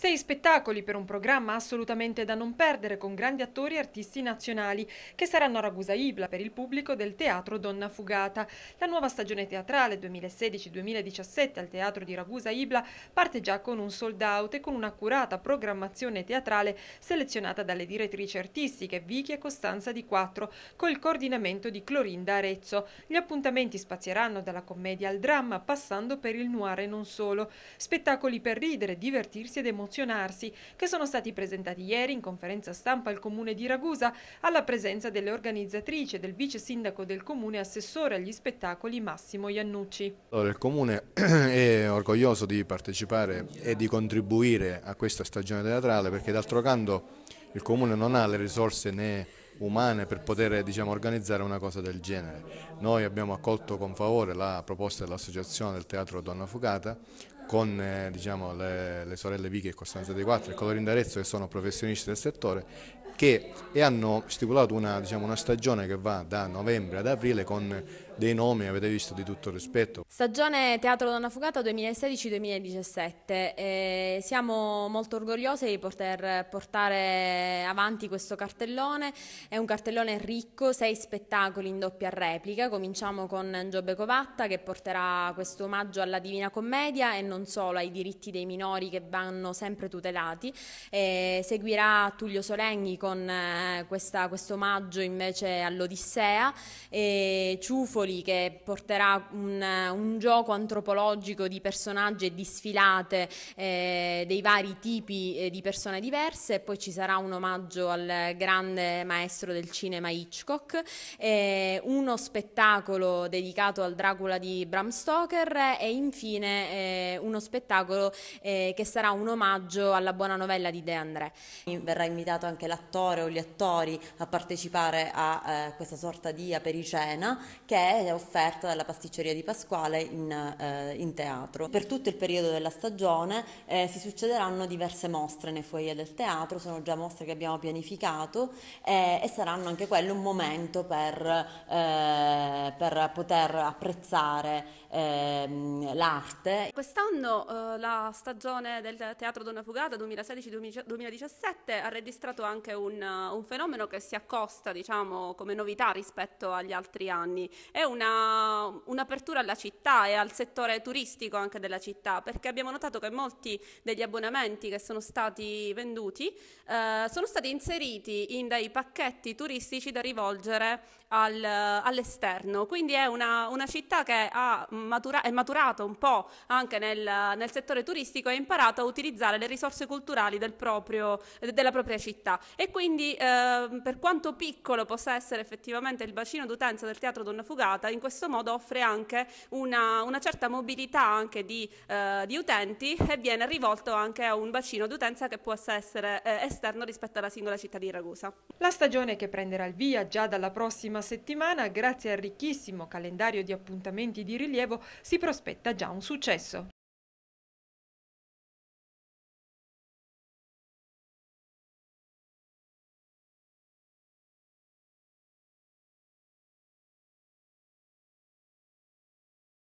Sei spettacoli per un programma assolutamente da non perdere con grandi attori e artisti nazionali che saranno a Ragusa Ibla per il pubblico del Teatro Donna Fugata. La nuova stagione teatrale 2016-2017 al Teatro di Ragusa Ibla parte già con un sold out e con un'accurata programmazione teatrale selezionata dalle direttrici artistiche Vicky e Costanza di Quattro col coordinamento di Clorinda Arezzo. Gli appuntamenti spazieranno dalla commedia al dramma passando per il noir e non solo. Spettacoli per ridere, divertirsi ed emozionare emozionarsi, che sono stati presentati ieri in conferenza stampa al Comune di Ragusa, alla presenza delle organizzatrici del vice sindaco del Comune assessore agli spettacoli Massimo Iannucci. Allora, il Comune è orgoglioso di partecipare e di contribuire a questa stagione teatrale perché d'altro canto il Comune non ha le risorse né umane per poter diciamo, organizzare una cosa del genere. Noi abbiamo accolto con favore la proposta dell'Associazione del Teatro Donna Fugata con eh, diciamo, le, le, sorelle Vichi e Costanza dei Quattro e Colorin d'Arezzo che sono professionisti del settore che, e hanno stipulato una, diciamo, una stagione che va da novembre ad aprile con dei nomi avete visto di tutto rispetto. Stagione Teatro Donna Fugata 2016-2017, eh, siamo molto orgogliosi di poter portare avanti questo cartellone, è un cartellone ricco, sei spettacoli in doppia replica, cominciamo con Giobbe Covatta che porterà questo omaggio alla Divina Commedia e non solo ai diritti dei minori che vanno sempre tutelati, eh, seguirà Tullio Solenghi con eh, questo omaggio invece all'Odissea, e Ciufoli articoli che porterà un, un gioco antropologico di personaggi e di sfilate eh, dei vari tipi eh, di persone diverse e poi ci sarà un omaggio al grande maestro del cinema Hitchcock, eh, uno spettacolo dedicato al Dracula di Bram Stoker e infine eh, uno spettacolo eh, che sarà un omaggio alla buona novella di De André. Verrà invitato anche l'attore o gli attori a partecipare a eh, questa sorta di apericena che è caffè è offerta dalla pasticceria di Pasquale in, eh, in teatro. Per tutto il periodo della stagione eh, si succederanno diverse mostre nei foyer del teatro, sono già mostre che abbiamo pianificato eh, e saranno anche quelle un momento per, eh, per poter apprezzare ehm, l'arte. Quest'anno eh, la stagione del Teatro Donna Fugata 2016-2017 ha registrato anche un, un fenomeno che si accosta diciamo, come novità rispetto agli altri anni. È una, un'apertura alla città e al settore turistico anche della città, perché abbiamo notato che molti degli abbonamenti che sono stati venduti eh, sono stati inseriti in dei pacchetti turistici da rivolgere al, all'esterno. Quindi è una, una città che matura, è maturata un po' anche nel, nel settore turistico e ha imparato a utilizzare le risorse culturali del proprio, della propria città. E quindi eh, per quanto piccolo possa essere effettivamente il bacino d'utenza del Teatro Donna Fugata, in questo modo offre anche una, una certa mobilità anche di, eh, di, utenti e viene rivolto anche a un bacino d'utenza che possa essere eh, esterno rispetto alla singola città di Ragusa. La stagione che prenderà il via già dalla prossima prossima settimana, grazie al ricchissimo calendario di appuntamenti di rilievo, si prospetta già un successo.